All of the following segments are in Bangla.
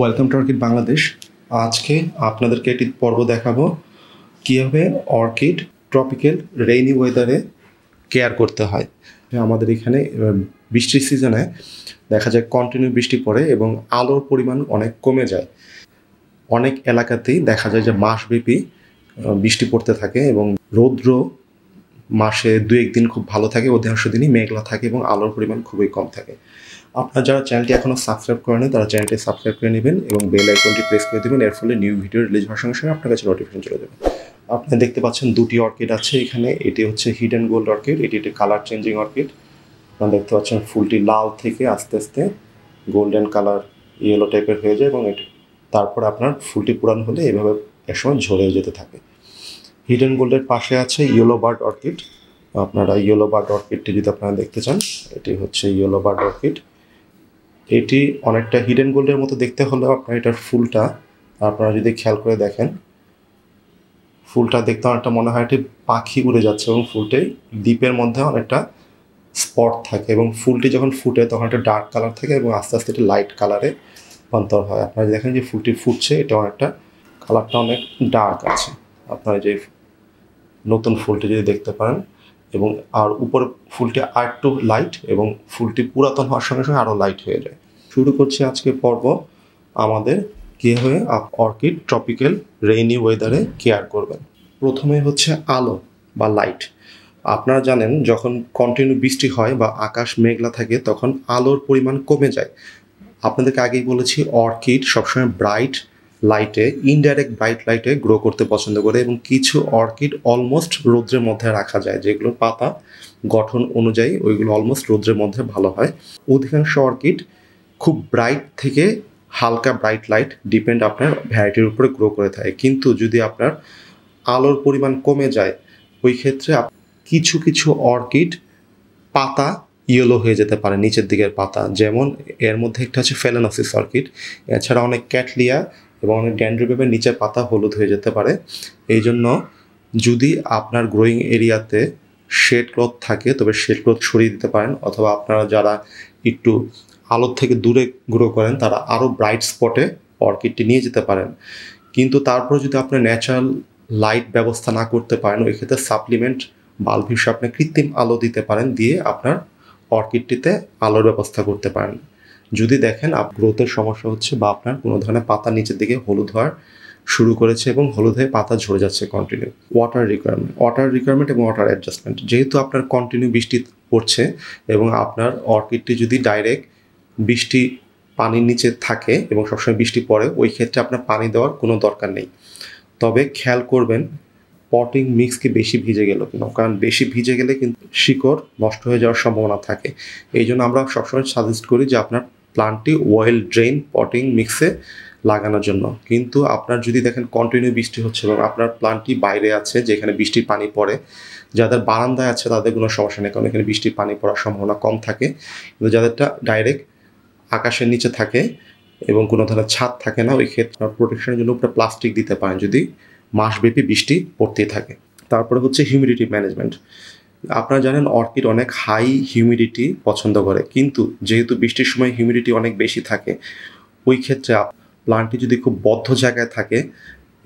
ওয়েলকাম টু অর্কিড বাংলাদেশ আজকে আপনাদেরকে একটি পর্ব দেখাবো কীভাবে অর্কিড ট্রপিক্যাল রেইনি ওয়েদারে কেয়ার করতে হয় আমাদের এখানে বৃষ্টির সিজনে দেখা যায় কন্টিনিউ বৃষ্টি পড়ে এবং আলোর পরিমাণ অনেক কমে যায় অনেক এলাকাতেই দেখা যায় যে মাসব্যাপী বৃষ্টি পড়তে থাকে এবং রৌদ্র মাসে দু একদিন খুব ভালো থাকে অধিকাংশ দিনই মেঘলা থাকে এবং আলোর পরিমাণ খুবই কম থাকে আপনারা যারা চ্যানেলটি এখনও সাবস্ক্রাইব করেনি তারা চ্যানেলটি সাবস্ক্রাইব করে নেবেন এবং বেল আইকনটি প্রেস করে দেবেন এর ফলে নিউ ভিডিও রিলিজ হওয়ার সঙ্গে সঙ্গে আপনার কাছে নোটিফিকেশন চলে যাবে আপনারা দেখতে পাচ্ছেন দুটি অর্কিড আছে এখানে এটি হচ্ছে হিডেন গোল্ড অর্কিড এটি একটি কালার চেঞ্জিং অর্কিড আপনারা দেখতে পাচ্ছেন ফুলটি লাল থেকে আস্তে আস্তে গোল্ডেন কালার ইয়েলো টাইপের হয়ে যায় এবং এটি তারপর আপনার ফুলটি পুরান হলে এভাবে একসময় ঝরে যেতে থাকে হিডেন গোল্ডের পাশে আছে ইয়েলো বার্ড অর্কিড আপনারা ইয়েলো বার্ড অর্কিডটি যদি আপনারা দেখতে চান এটি হচ্ছে ইয়েলো বার্ড অর্কিড এটি অনেকটা হিডেন গোল্ডের মতো দেখতে হলেও আপনার এটার ফুলটা আপনারা যদি খেয়াল করে দেখেন ফুলটা দেখতে অনেকটা মনে হয় একটি পাখি উড়ে যাচ্ছে এবং ফুলটি দ্বীপের মধ্যে অনেকটা স্পট থাকে এবং ফুলটি যখন ফুটে তখন একটা ডার্ক কালার থাকে এবং আস্তে আস্তে একটি লাইট কালারে রূপান্তর হয় আপনারা দেখেন যে ফুলটি ফুটছে এটা অনেকটা কালারটা অনেক ডার্ক আছে আপনারা যে নতুন ফুলটি যদি দেখতে পারেন এবং আর উপরে ফুলটি আর একটু লাইট এবং ফুলটি পুরাতন হওয়ার সঙ্গে সঙ্গে আরও লাইট হয়ে যায় শুরু করছি আজকে পর্ব আমাদের কে হয়ে অর্কিড ট্রপিক্যাল রেইনি ওয়েদারে কেয়ার করবেন প্রথমে হচ্ছে আলো বা লাইট আপনারা জানেন যখন কন্টিনিউ বৃষ্টি হয় বা আকাশ মেঘলা থাকে তখন আলোর পরিমাণ কমে যায় আপনাদেরকে আগেই বলেছি অর্কিড সবসময় ব্রাইট লাইটে ইনডাইরেক্ট ব্রাইট লাইটে গ্রো করতে পছন্দ করে এবং কিছু অর্কিড অলমোস্ট রৌদ্রের মধ্যে রাখা যায় যেগুলোর পাতা গঠন অনুযায়ী ওইগুলো অলমোস্ট রৌদ্রের মধ্যে ভালো হয় অধিকাংশ অর্কিড খুব ব্রাইট থেকে হালকা ব্রাইট লাইট ডিপেন্ড আপনার ভ্যারাইটির উপরে গ্রো করে থাকে কিন্তু যদি আপনার আলোর পরিমাণ কমে যায় ওই ক্ষেত্রে কিছু কিছু অর্কিড পাতা ইয়েলো হয়ে যেতে পারে নিচের দিকের পাতা যেমন এর মধ্যে একটা হচ্ছে ফেলানোসিস অর্কিড এছাড়া অনেক ক্যাটলিয়া এবং অনেক ড্যান্ড্রিপেপের নিচের পাতা হলুদ হয়ে যেতে পারে এই জন্য যদি আপনার গ্রোয়িং এরিয়াতে শেড ক্লথ থাকে তবে শেড ক্লথ সরিয়ে দিতে পারেন অথবা আপনারা যারা একটু আলোর থেকে দূরে গ্রো করেন তারা আরও ব্রাইট স্পটে অর্কিডটি নিয়ে যেতে পারেন কিন্তু তারপর যদি আপনি ন্যাচারাল লাইট ব্যবস্থা না করতে পারেন ওই ক্ষেত্রে সাপ্লিমেন্ট বাল্ব হিসেবে আপনি কৃত্রিম আলো দিতে পারেন দিয়ে আপনার অর্কিডটিতে আলোর ব্যবস্থা করতে পারেন যদি দেখেন আপ গ্রোথের সমস্যা হচ্ছে বা আপনার কোনো ধরনের পাতা নিচের দিকে হলুদ হওয়ার শুরু করেছে এবং হলুদ হয়ে পাতা ঝরে যাচ্ছে continue water requirement water requirement এবং ওয়াটার অ্যাডজাস্টমেন্ট যেহেতু আপনার কন্টিনিউ বৃষ্টি পড়ছে এবং আপনার অর্কিডটি যদি ডাইরেক্ট বৃষ্টি পানির নিচে থাকে এবং সবসময় বৃষ্টি পড়ে ওই ক্ষেত্রে আপনার পানি দেওয়ার কোনো দরকার নেই তবে খেয়াল করবেন পটিং মিক্স কি বেশি ভিজে গেল কিনা কারণ বেশি ভিজে গেলে কিন্তু শিকড় নষ্ট হয়ে যাওয়ার সম্ভাবনা থাকে এই জন্য আমরা সবসময় সাজেস্ট করি যে আপনার প্লান্টটি ওয়েল ড্রেন পটিং মিক্সে লাগানোর জন্য কিন্তু আপনার যদি দেখেন কন্টিনিউ বৃষ্টি হচ্ছে এবং আপনার প্লান্টটি বাইরে আছে যেখানে বৃষ্টির পানি পড়ে যাদের বারান্দায় আছে তাদের কোনো সমস্যা নেই কারণ এখানে বৃষ্টির পানি পড়ার সম্ভাবনা কম থাকে কিন্তু যাদেরটা ডাইরেক্ট আকাশের নিচে থাকে এবং কোনো ধরনের ছাদ থাকে না ওই ক্ষেত্রে প্রোটেকশনের জন্য উপরে প্লাস্টিক দিতে পারেন যদি মাসব্যাপী বৃষ্টি পড়তেই থাকে তারপরে হচ্ছে হিউমিডিটি ম্যানেজমেন্ট আপনারা জানেন অর্কিড অনেক হাই হিউমিডিটি পছন্দ করে কিন্তু যেহেতু বৃষ্টির সময় হিউমিডিটি অনেক বেশি থাকে ওই ক্ষেত্রে প্লান্টটি যদি খুব বদ্ধ জায়গায় থাকে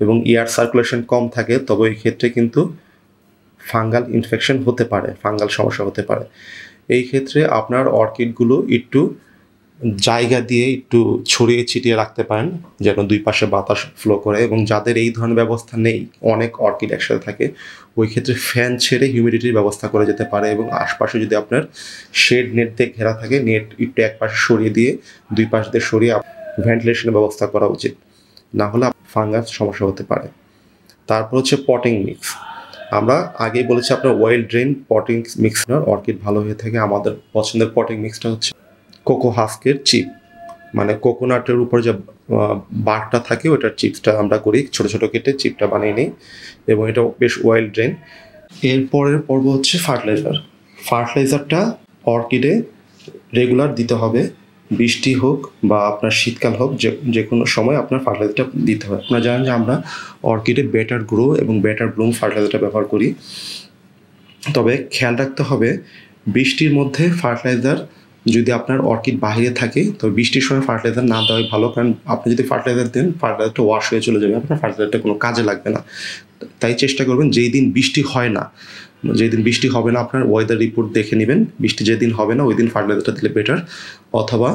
এবং এয়ার সার্কুলেশন কম থাকে তবে ওই ক্ষেত্রে কিন্তু ফাঙ্গাল ইনফেকশন হতে পারে ফাঙ্গাল সমস্যা হতে পারে এই ক্ষেত্রে আপনার অর্কিডগুলো একটু জায়গা দিয়ে একটু ছড়িয়ে ছিটিয়ে রাখতে পারেন যেন দুই পাশে বাতাস ফ্লো করে এবং যাদের এই ধরনের ব্যবস্থা নেই অনেক অর্কিড একসাথে থাকে ওই ক্ষেত্রে ফ্যান ছেড়ে হিউমিডিটির ব্যবস্থা করা যেতে পারে এবং আশপাশে যদি আপনার শেড নেট দিয়ে ঘেরা থাকে নেট একটু এক পাশে সরিয়ে দিয়ে দুই পাশ দিয়ে সরিয়ে ভেন্টিলেশনের ব্যবস্থা করা উচিত না হলে ফাঙ্গাস সমস্যা হতে পারে তারপর হচ্ছে পটিং মিক্স আমরা আগেই বলেছি আপনার well drain potting mix orchid ভালো হয়ে থাকে আমাদের পছন্দের পটিং মিক্সটা হচ্ছে কোকো হাস্কের চিপ মানে কোকোনাটের উপর যে বাঘটা থাকে ওটার চিপসটা আমরা করি ছোট ছোট কেটে চিপটা বানিয়ে নিই এবং এটা বেশ ওয়াইল ড্রেন এরপরের পর্ব হচ্ছে ফার্টিলাইজার ফার্টিলাইজারটা অর্কিডে রেগুলার দিতে হবে বৃষ্টি হোক বা আপনার শীতকাল হোক যে যে কোনো সময় আপনার ফার্টিলাইজারটা দিতে হবে আপনারা জানেন যে আমরা অর্কিডে বেটার গ্রো এবং বেটার ব্লুম ফার্টিলাইজারটা ব্যবহার করি তবে খেয়াল রাখতে হবে বৃষ্টির মধ্যে ফার্টিলাইজার যদি আপনার অর্কিড বাহিরে থাকে তো বৃষ্টির সময় ফার্টিলাইজার না দেওয়াই ভালো কারণ আপনি যদি ফার্টিলাইজার দেন ফার্টিলাইজারটা ওয়াশ হয়ে চলে যাবে আপনার ফার্টিলাইজারটা কোনো কাজে লাগবে না তাই চেষ্টা করবেন যেই দিন বৃষ্টি হয় না যেই দিন বৃষ্টি হবে না আপনার ওয়েদার রিপোর্ট দেখে নেবেন বৃষ্টি যেদিন হবে না ওই দিন ফার্টিলাইজারটা দিলে বেটার অথবা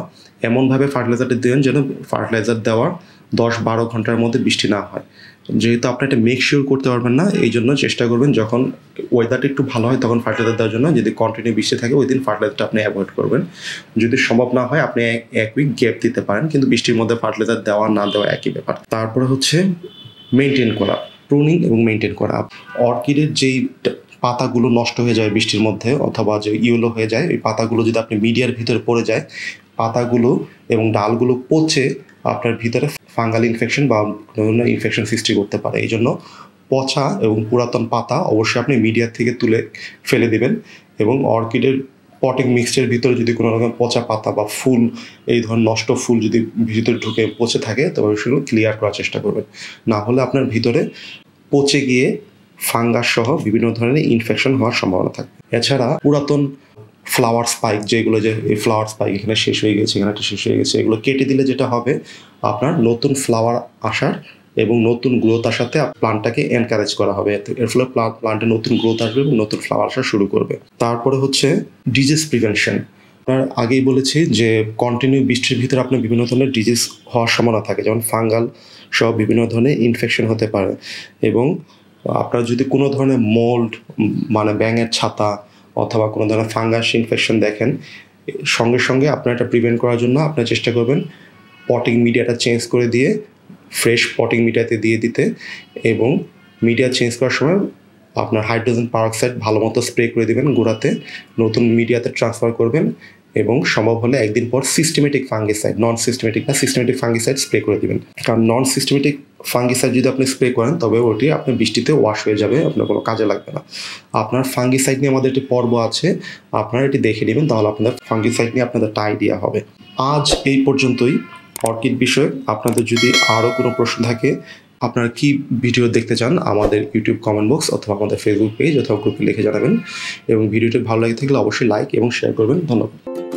এমনভাবে ফার্টিলাইজারটা দেবেন যেন ফার্টিলাইজার দেওয়ার দশ বারো ঘন্টার মধ্যে বৃষ্টি না হয় যেহেতু আপনি এটা মেক শিওর করতে পারবেন না এই জন্য চেষ্টা করবেন যখন ওয়েদারটা একটু ভালো হয় তখন ফার্টিলাইজার দেওয়ার জন্য যদি কন্টিনিউ বৃষ্টি থাকে ওই দিন ফার্টিলাইজারটা আপনি অ্যাভয়েড করবেন যদি সম্ভব না হয় আপনি এক উইক গ্যাপ দিতে পারেন কিন্তু বৃষ্টির মধ্যে ফার্টিলাইজার দেওয়া না দেওয়া একই ব্যাপার তারপরে হচ্ছে মেনটেন করা প্রুনিং এবং মেনটেন করা অর্কিডের যেই পাতাগুলো নষ্ট হয়ে যায় বৃষ্টির মধ্যে অথবা যে ইয়েলো হয়ে যায় ওই পাতাগুলো যদি আপনি মিডিয়ার ভিতরে পড়ে যায় পাতাগুলো এবং ডালগুলো পচে আপনার ভিতরে ফাঙ্গাল ইনফেকশন বা বিভিন্ন ইনফেকশন সৃষ্টি করতে পারে এই জন্য পচা এবং পুরাতন পাতা অবশ্যই আপনি মিডিয়ার থেকে তুলে ফেলে দেবেন এবং অর্কিডের পটিং মিক্সচার ভিতরে যদি কোনো রকম পচা পাতা বা ফুল এই ধরনের নষ্ট ফুল যদি ভিতরে ঢুকে পচে থাকে তবে সেগুলো ক্লিয়ার করার চেষ্টা করবেন না হলে আপনার ভিতরে পচে গিয়ে ফাঙ্গাস সহ বিভিন্ন ধরনের ইনফেকশন হওয়ার সম্ভাবনা থাকে এছাড়া পুরাতন ফ্লাওয়ার স্পাইক যেগুলো যে এই ফ্লাওয়ার স্পাইক এখানে শেষ হয়ে গেছে এখানে একটা শেষ হয়ে গেছে এগুলো কেটে দিলে যেটা হবে আপনার নতুন ফ্লাওয়ার আসার এবং নতুন গ্রোথ সাথে প্লান্টটাকে এনকারেজ করা হবে এর ফলে প্লান্টে নতুন গ্রোথ আসবে এবং নতুন ফ্লাওয়ার আসা শুরু করবে তারপরে হচ্ছে ডিজিজ প্রিভেনশন আপনার আগেই বলেছি যে কন্টিনিউ বৃষ্টির ভিতরে আপনার বিভিন্ন ধরনের ডিজিজ হওয়ার সম্ভাবনা থাকে যেমন ফাঙ্গাল সহ বিভিন্ন ধরনের ইনফেকশন হতে পারে এবং আপনার যদি কোনো ধরনের মোল্ড মানে ব্যাঙের ছাতা অথবা কোনো ধরনের ফাঙ্গাস ইনফেকশন দেখেন সঙ্গে সঙ্গে আপনার এটা প্রিভেন্ট করার জন্য আপনার চেষ্টা করবেন পটিং মিডিয়াটা চেঞ্জ করে দিয়ে ফ্রেশ পটিং মিডিয়াতে দিয়ে দিতে এবং মিডিয়া চেঞ্জ করার সময় আপনার হাইড্রোজেন পারক্সাইড ভালো মতো স্প্রে করে দেবেন গোড়াতে নতুন মিডিয়াতে ট্রান্সফার করবেন এবং সম্ভব হলে একদিন পর সিস্টেমেটিক ফাঙ্গিসাইড নন সিস্টেমেটিক না সিস্টেমেটিক ফাঙ্গিসাইড স্প্রে করে দিবেন কারণ নন সিস্টেমেটিক ফাঙ্গিসাইড যদি আপনি স্প্রে করেন তবে ওটি আপনি বৃষ্টিতে ওয়াশ হয়ে যাবে আপনার কোনো কাজে লাগবে না আপনার ফাঙ্গিসাইড নিয়ে আমাদের একটি পর্ব আছে আপনারা এটি দেখে নেবেন তাহলে আপনাদের ফাঙ্গিসাইড নিয়ে আপনাদের টাই দেওয়া হবে আজ এই পর্যন্তই অর্কিড বিষয়ে আপনাদের যদি আরও কোনো প্রশ্ন থাকে আপনারা কি ভিডিও দেখতে চান আমাদের ইউটিউব কমেন্ট বক্স অথবা আমাদের ফেসবুক পেজ অথবা গ্রুপে লিখে জানাবেন এবং ভিডিওটি ভালো লাগে থাকলে অবশ্যই লাইক এবং শেয়ার করবেন ধন্যবাদ